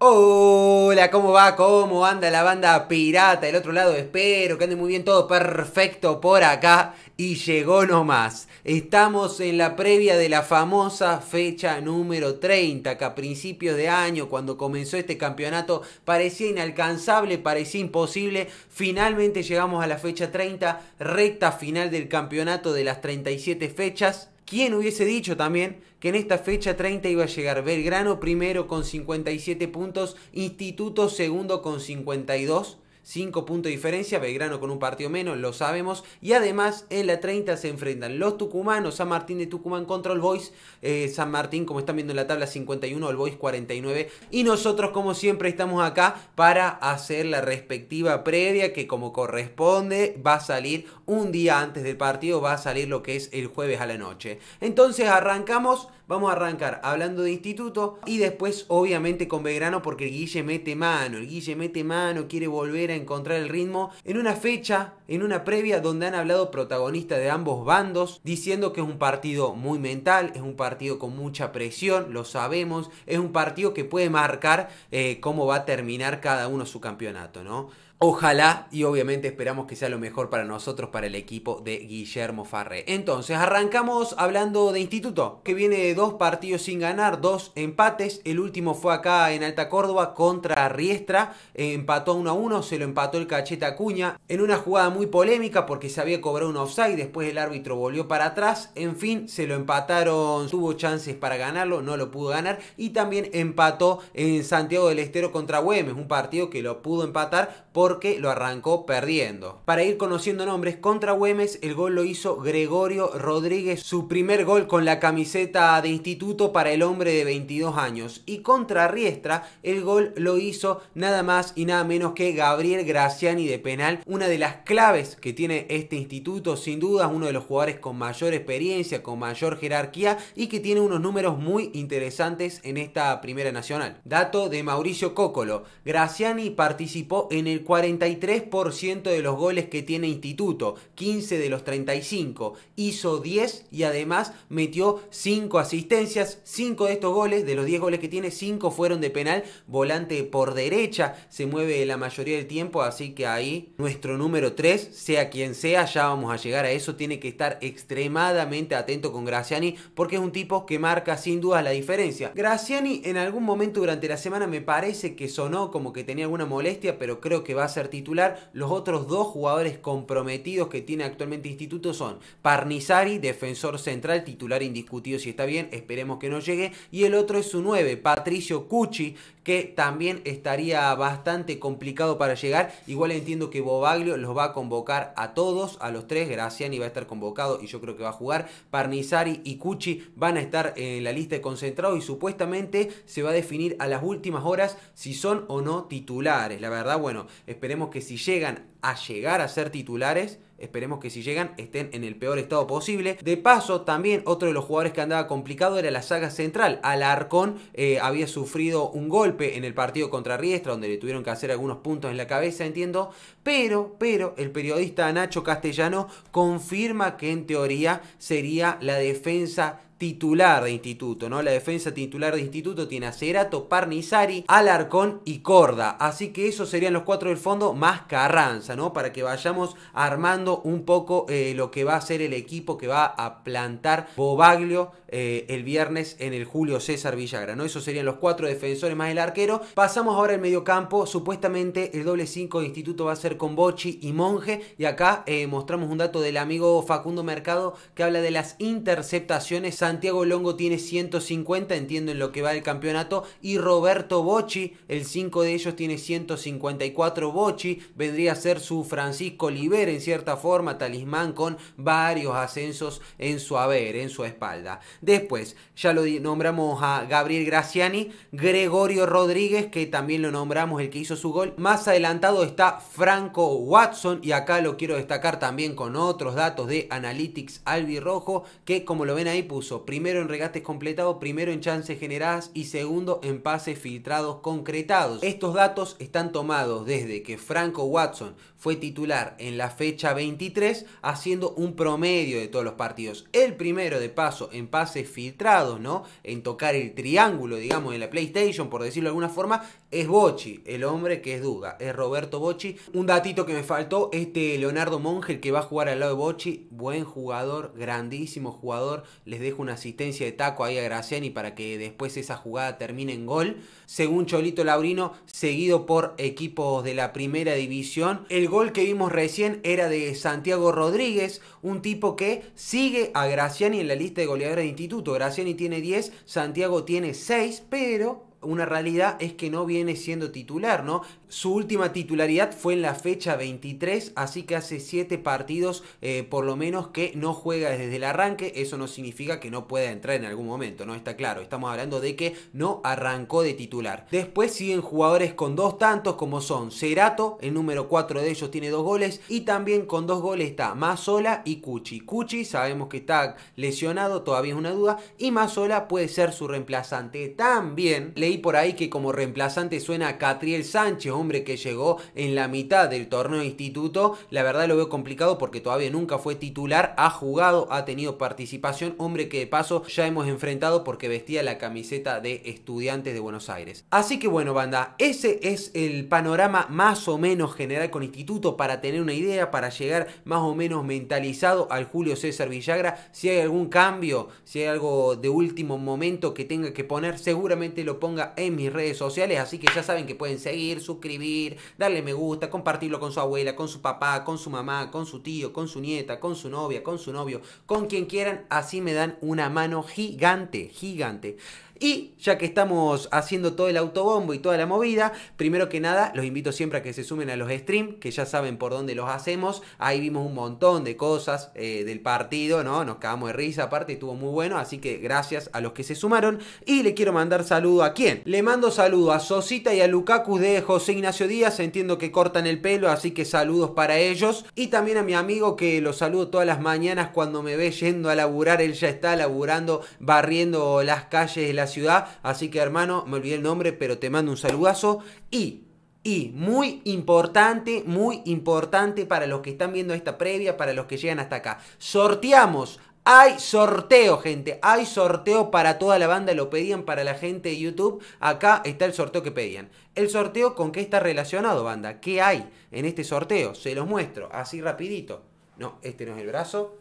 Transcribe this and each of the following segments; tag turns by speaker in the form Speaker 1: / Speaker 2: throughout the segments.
Speaker 1: Hola, ¿cómo va? ¿Cómo anda la banda pirata del otro lado? Espero que ande muy bien, todo perfecto por acá. Y llegó nomás. Estamos en la previa de la famosa fecha número 30, que a principios de año, cuando comenzó este campeonato, parecía inalcanzable, parecía imposible. Finalmente llegamos a la fecha 30, recta final del campeonato de las 37 fechas ¿Quién hubiese dicho también que en esta fecha 30 iba a llegar Belgrano primero con 57 puntos, Instituto segundo con 52? 5 puntos de diferencia, Belgrano con un partido menos, lo sabemos. Y además en la 30 se enfrentan los tucumanos, San Martín de Tucumán contra el Boys. Eh, San Martín, como están viendo en la tabla, 51, el Boys 49. Y nosotros, como siempre, estamos acá para hacer la respectiva previa que como corresponde va a salir un día antes del partido, va a salir lo que es el jueves a la noche. Entonces arrancamos, vamos a arrancar hablando de instituto y después obviamente con Belgrano porque el Guille mete mano, el Guille mete mano, quiere volver a encontrar el ritmo en una fecha, en una previa donde han hablado protagonistas de ambos bandos diciendo que es un partido muy mental, es un partido con mucha presión, lo sabemos, es un partido que puede marcar eh, cómo va a terminar cada uno su campeonato, ¿no? Ojalá y obviamente esperamos que sea lo mejor para nosotros, para el equipo de Guillermo Farré. Entonces, arrancamos hablando de Instituto, que viene de dos partidos sin ganar, dos empates. El último fue acá en Alta Córdoba contra Riestra, empató 1 a 1, se lo empató el Cachete Acuña en una jugada muy polémica porque se había cobrado un offside, después el árbitro volvió para atrás. En fin, se lo empataron, tuvo chances para ganarlo, no lo pudo ganar y también empató en Santiago del Estero contra Güemes, un partido que lo pudo empatar por porque lo arrancó perdiendo. Para ir conociendo nombres, contra Güemes el gol lo hizo Gregorio Rodríguez, su primer gol con la camiseta de instituto para el hombre de 22 años. Y contra Riestra el gol lo hizo nada más y nada menos que Gabriel Graciani de penal, una de las claves que tiene este instituto, sin duda uno de los jugadores con mayor experiencia, con mayor jerarquía y que tiene unos números muy interesantes en esta primera nacional. Dato de Mauricio Cocolo, Graciani participó en el cual 43% de los goles que tiene Instituto, 15 de los 35, hizo 10 y además metió 5 asistencias, 5 de estos goles, de los 10 goles que tiene, 5 fueron de penal, volante por derecha, se mueve la mayoría del tiempo, así que ahí nuestro número 3, sea quien sea, ya vamos a llegar a eso, tiene que estar extremadamente atento con Graciani porque es un tipo que marca sin duda la diferencia. Graciani en algún momento durante la semana me parece que sonó como que tenía alguna molestia, pero creo que va ser titular. Los otros dos jugadores comprometidos que tiene actualmente Instituto son Parnizari, defensor central, titular indiscutido si está bien, esperemos que no llegue. Y el otro es su 9, Patricio Cucci, que también estaría bastante complicado para llegar. Igual entiendo que Bobaglio los va a convocar a todos, a los tres. Graciani va a estar convocado y yo creo que va a jugar. Parnizari y Cucci van a estar en la lista de concentrados y supuestamente se va a definir a las últimas horas si son o no titulares. La verdad, bueno, Esperemos que si llegan a llegar a ser titulares. Esperemos que si llegan estén en el peor estado posible. De paso, también otro de los jugadores que andaba complicado era la saga central. Alarcón eh, había sufrido un golpe en el partido contra Riestra, donde le tuvieron que hacer algunos puntos en la cabeza, entiendo. Pero, pero, el periodista Nacho Castellano confirma que en teoría sería la defensa titular de instituto, ¿no? La defensa titular de instituto tiene a Cerato, Parnizari, Alarcón y Corda. Así que esos serían los cuatro del fondo más Carranza. ¿no? Para que vayamos armando un poco eh, lo que va a ser el equipo que va a plantar Bobaglio eh, el viernes en el Julio César Villagra. ¿no? Esos serían los cuatro defensores más el arquero. Pasamos ahora al mediocampo. Supuestamente el doble 5 de instituto va a ser con Bochi y Monge Y acá eh, mostramos un dato del amigo Facundo Mercado que habla de las interceptaciones. Santiago Longo tiene 150, entiendo en lo que va el campeonato. Y Roberto Bochi, el 5 de ellos, tiene 154. Bochi vendría a ser su Francisco Oliver en cierta forma, talismán con varios ascensos en su haber, en su espalda. Después, ya lo nombramos a Gabriel Graciani, Gregorio Rodríguez, que también lo nombramos el que hizo su gol. Más adelantado está Franco Watson y acá lo quiero destacar también con otros datos de Analytics Rojo que como lo ven ahí puso primero en regates completados, primero en chances generadas y segundo en pases filtrados concretados. Estos datos están tomados desde que Franco Watson fue titular en la fecha 23, haciendo un promedio de todos los partidos. El primero de paso en pases filtrados, ¿no? En tocar el triángulo, digamos, en la PlayStation, por decirlo de alguna forma, es Bochi, el hombre que es Duga, es Roberto Bochi. Un datito que me faltó, este Leonardo Monge, que va a jugar al lado de Bochi, buen jugador, grandísimo jugador. Les dejo una asistencia de taco ahí a Graciani para que después esa jugada termine en gol. Según Cholito Laurino, seguido por equipos de la primera división. El gol que vimos recién era de Santiago Rodríguez, un tipo que sigue a Graciani en la lista de goleadores de instituto. Graciani tiene 10, Santiago tiene 6, pero una realidad es que no viene siendo titular, ¿no? Su última titularidad fue en la fecha 23, así que hace 7 partidos eh, por lo menos que no juega desde el arranque, eso no significa que no pueda entrar en algún momento, ¿no? Está claro, estamos hablando de que no arrancó de titular. Después siguen jugadores con dos tantos como son Cerato, el número 4 de ellos tiene dos goles, y también con dos goles está Mazola y Cuchi. Cuchi sabemos que está lesionado, todavía es una duda, y Mazola puede ser su reemplazante. También ahí por ahí que como reemplazante suena Catriel Sánchez, hombre que llegó en la mitad del torneo de instituto. La verdad lo veo complicado porque todavía nunca fue titular, ha jugado, ha tenido participación, hombre que de paso ya hemos enfrentado porque vestía la camiseta de estudiantes de Buenos Aires. Así que bueno, banda, ese es el panorama más o menos general con instituto para tener una idea, para llegar más o menos mentalizado al Julio César Villagra. Si hay algún cambio, si hay algo de último momento que tenga que poner, seguramente lo ponga en mis redes sociales. Así que ya saben que pueden seguir, suscribir, darle me gusta, compartirlo con su abuela, con su papá, con su mamá, con su tío, con su nieta, con su novia, con su novio, con quien quieran. Así me dan una mano gigante, gigante. Y ya que estamos haciendo todo el autobombo y toda la movida, primero que nada, los invito siempre a que se sumen a los streams, que ya saben por dónde los hacemos. Ahí vimos un montón de cosas eh, del partido, ¿no? Nos cagamos de risa, aparte estuvo muy bueno, así que gracias a los que se sumaron. Y le quiero mandar saludo a quién. Le mando saludo a Sosita y a lucacus de José Ignacio Díaz, entiendo que cortan el pelo, así que saludos para ellos. Y también a mi amigo que lo saludo todas las mañanas cuando me ve yendo a laburar, él ya está laburando, barriendo las calles, las ciudad. Así que hermano, me olvidé el nombre, pero te mando un saludazo. Y y muy importante, muy importante para los que están viendo esta previa, para los que llegan hasta acá. Sorteamos. Hay sorteo, gente. Hay sorteo para toda la banda. Lo pedían para la gente de YouTube. Acá está el sorteo que pedían. El sorteo con qué está relacionado, banda. ¿Qué hay en este sorteo? Se los muestro así rapidito. No, este no es el brazo.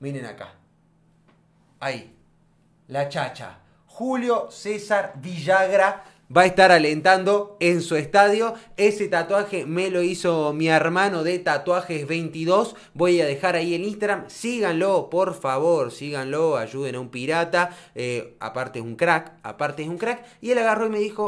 Speaker 1: Miren acá. Ahí. La chacha. Julio César Villagra va a estar alentando en su estadio. Ese tatuaje me lo hizo mi hermano de Tatuajes 22. Voy a dejar ahí el Instagram. Síganlo, por favor, síganlo. Ayuden a un pirata. Eh, aparte es un crack, aparte es un crack. Y él agarró y me dijo,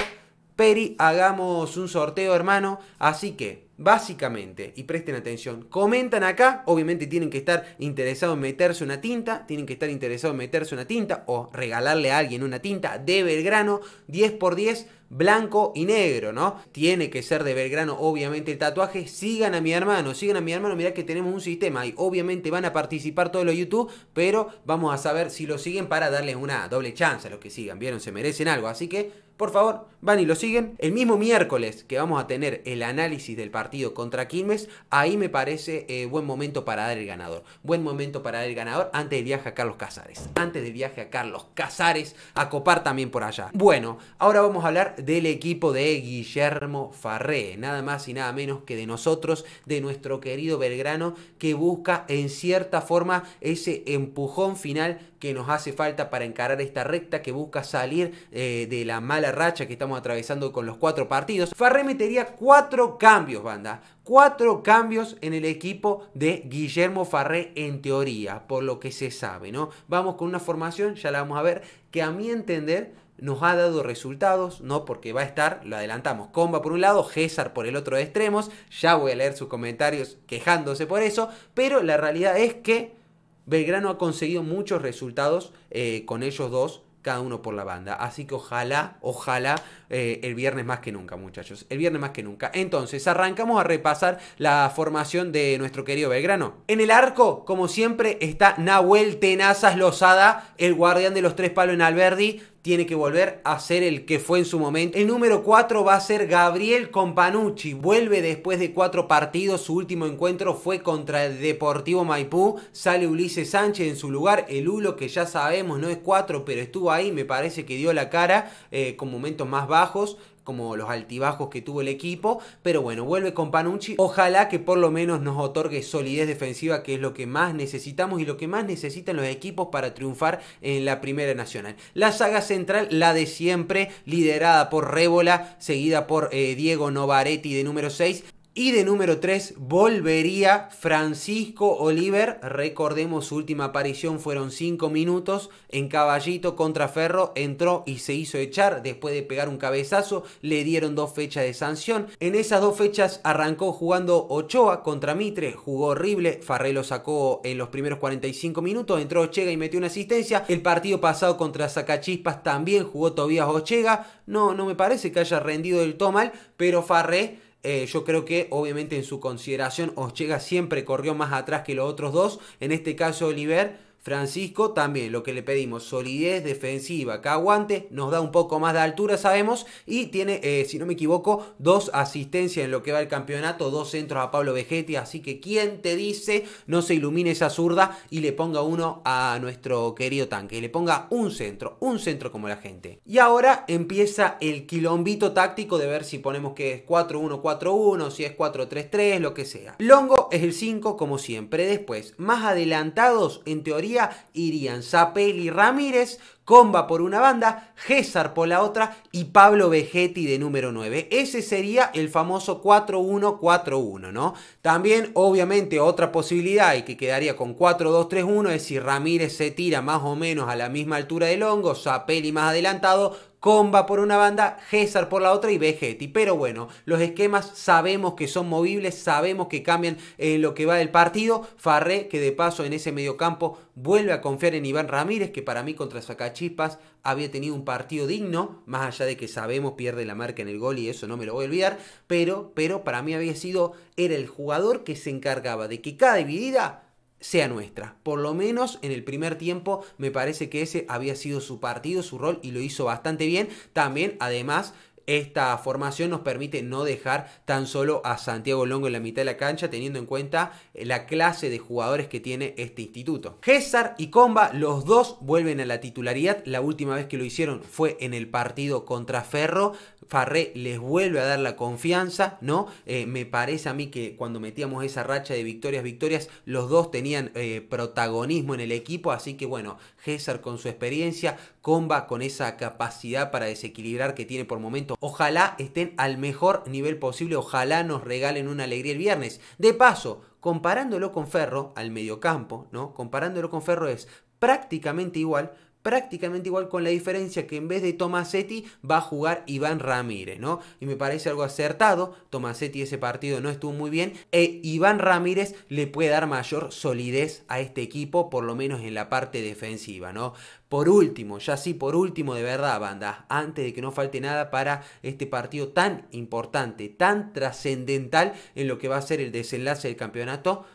Speaker 1: Peri, hagamos un sorteo, hermano. Así que Básicamente, y presten atención, comentan acá, obviamente tienen que estar interesados en meterse una tinta, tienen que estar interesados en meterse una tinta o regalarle a alguien una tinta de Belgrano 10x10 blanco y negro, ¿no? Tiene que ser de Belgrano, obviamente, el tatuaje. Sigan a mi hermano, sigan a mi hermano, mirá que tenemos un sistema y obviamente van a participar todos los YouTube, pero vamos a saber si lo siguen para darles una doble chance a los que sigan, ¿vieron? Se merecen algo, así que por favor, van y lo siguen. El mismo miércoles que vamos a tener el análisis del partido contra Quilmes, ahí me parece eh, buen momento para dar el ganador. Buen momento para dar el ganador antes del viaje a Carlos Casares. Antes del viaje a Carlos Casares, a copar también por allá. Bueno, ahora vamos a hablar del equipo de Guillermo Farré, nada más y nada menos que de nosotros, de nuestro querido Belgrano, que busca en cierta forma ese empujón final que nos hace falta para encarar esta recta que busca salir eh, de la mala racha que estamos atravesando con los cuatro partidos. Farré metería cuatro cambios, banda. Cuatro cambios en el equipo de Guillermo Farré en teoría, por lo que se sabe, ¿no? Vamos con una formación, ya la vamos a ver, que a mi entender nos ha dado resultados, ¿no? Porque va a estar, lo adelantamos, Comba por un lado, César por el otro de extremos, ya voy a leer sus comentarios quejándose por eso, pero la realidad es que Belgrano ha conseguido muchos resultados eh, con ellos dos, cada uno por la banda. Así que ojalá, ojalá eh, el viernes más que nunca, muchachos. El viernes más que nunca. Entonces, arrancamos a repasar la formación de nuestro querido Belgrano. En el arco, como siempre, está Nahuel Tenazas Lozada, el guardián de los tres palos en Alberdi tiene que volver a ser el que fue en su momento. El número 4 va a ser Gabriel Companucci. Vuelve después de cuatro partidos. Su último encuentro fue contra el Deportivo Maipú. Sale Ulises Sánchez en su lugar. El hulo que ya sabemos no es 4, pero estuvo ahí. Me parece que dio la cara eh, con momentos más bajos como los altibajos que tuvo el equipo, pero bueno, vuelve con Panucci, ojalá que por lo menos nos otorgue solidez defensiva, que es lo que más necesitamos y lo que más necesitan los equipos para triunfar en la Primera Nacional. La saga central, la de siempre, liderada por Rébola, seguida por eh, Diego Novaretti de número 6, y de número 3 volvería Francisco Oliver. Recordemos su última aparición fueron 5 minutos en caballito contra Ferro. Entró y se hizo echar después de pegar un cabezazo. Le dieron dos fechas de sanción. En esas dos fechas arrancó jugando Ochoa contra Mitre. Jugó horrible. Farré lo sacó en los primeros 45 minutos. Entró Ochega y metió una asistencia. El partido pasado contra Zacachispas también jugó Tobías Ochega. No, no me parece que haya rendido el Tomal pero Farré eh, yo creo que obviamente en su consideración Ochega siempre corrió más atrás que los otros dos. En este caso Oliver Francisco también, lo que le pedimos, solidez defensiva, que aguante, nos da un poco más de altura, sabemos, y tiene, eh, si no me equivoco, dos asistencias en lo que va el campeonato, dos centros a Pablo Vegetti, así que quien te dice no se ilumine esa zurda y le ponga uno a nuestro querido tanque, y le ponga un centro, un centro como la gente. Y ahora empieza el quilombito táctico de ver si ponemos que es 4-1-4-1, si es 4-3-3, lo que sea. Longo es el 5 como siempre, después, más adelantados en teoría, irían irían Zapelli Ramírez, Comba por una banda, César por la otra y Pablo Vegetti de número 9. Ese sería el famoso 4-1-4-1, ¿no? También, obviamente, otra posibilidad y que quedaría con 4-2-3-1 es si Ramírez se tira más o menos a la misma altura del hongo, Zapelli más adelantado, Comba por una banda, Gésar por la otra y Vegetti. Pero bueno, los esquemas sabemos que son movibles, sabemos que cambian eh, lo que va del partido. Farré, que de paso en ese mediocampo vuelve a confiar en Iván Ramírez, que para mí contra Sacachispas había tenido un partido digno, más allá de que sabemos pierde la marca en el gol y eso no me lo voy a olvidar, pero, pero para mí había sido, era el jugador que se encargaba de que cada dividida sea nuestra. Por lo menos en el primer tiempo me parece que ese había sido su partido, su rol y lo hizo bastante bien. También, además, esta formación nos permite no dejar tan solo a Santiago Longo en la mitad de la cancha, teniendo en cuenta eh, la clase de jugadores que tiene este instituto. César y Comba, los dos vuelven a la titularidad. La última vez que lo hicieron fue en el partido contra Ferro. Farré les vuelve a dar la confianza, ¿no? Eh, me parece a mí que cuando metíamos esa racha de victorias, victorias, los dos tenían eh, protagonismo en el equipo, así que bueno, César con su experiencia, Comba con esa capacidad para desequilibrar que tiene por momento. Ojalá estén al mejor nivel posible, ojalá nos regalen una alegría el viernes. De paso, comparándolo con Ferro, al mediocampo, ¿no? Comparándolo con Ferro es prácticamente igual, prácticamente igual con la diferencia que en vez de Tomasetti va a jugar Iván Ramírez, ¿no? Y me parece algo acertado, Tomasetti ese partido no estuvo muy bien, e Iván Ramírez le puede dar mayor solidez a este equipo, por lo menos en la parte defensiva, ¿no? Por último, ya sí, por último de verdad, banda, antes de que no falte nada para este partido tan importante, tan trascendental en lo que va a ser el desenlace del campeonato,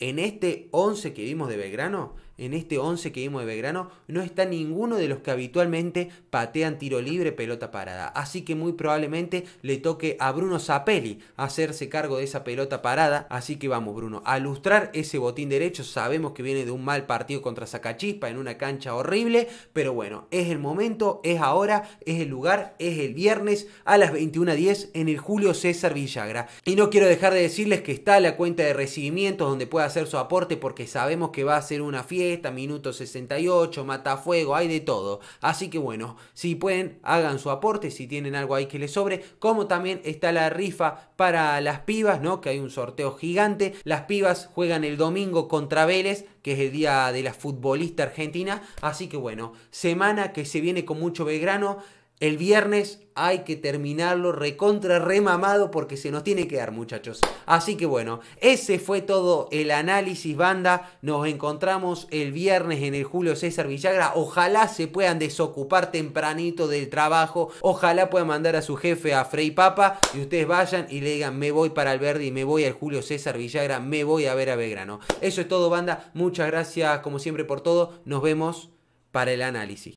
Speaker 1: en este 11 que vimos de Belgrano, en este 11 que vimos de Belgrano, no está ninguno de los que habitualmente patean tiro libre, pelota parada. Así que muy probablemente le toque a Bruno Zapelli hacerse cargo de esa pelota parada. Así que vamos, Bruno, a lustrar ese botín derecho. Sabemos que viene de un mal partido contra Zacachispa en una cancha horrible, pero bueno, es el momento, es ahora, es el lugar, es el viernes a las 21.10 en el Julio César Villagra. Y no quiero dejar de decirles que está la cuenta de recibimientos donde puede hacer su aporte porque sabemos que va a ser una fiesta está minuto 68, matafuego, hay de todo. Así que bueno, si pueden, hagan su aporte, si tienen algo ahí que les sobre, como también está la rifa para las pibas, ¿no? Que hay un sorteo gigante. Las pibas juegan el domingo contra Vélez, que es el día de la futbolista argentina. Así que bueno, semana que se viene con mucho Belgrano. El viernes hay que terminarlo recontra remamado porque se nos tiene que dar, muchachos. Así que bueno, ese fue todo el análisis banda. Nos encontramos el viernes en el Julio César Villagra. Ojalá se puedan desocupar tempranito del trabajo. Ojalá puedan mandar a su jefe a Frey Papa y ustedes vayan y le digan me voy para Alberdi, me voy al Julio César Villagra, me voy a ver a vegrano Eso es todo, banda. Muchas gracias como siempre por todo. Nos vemos para el análisis.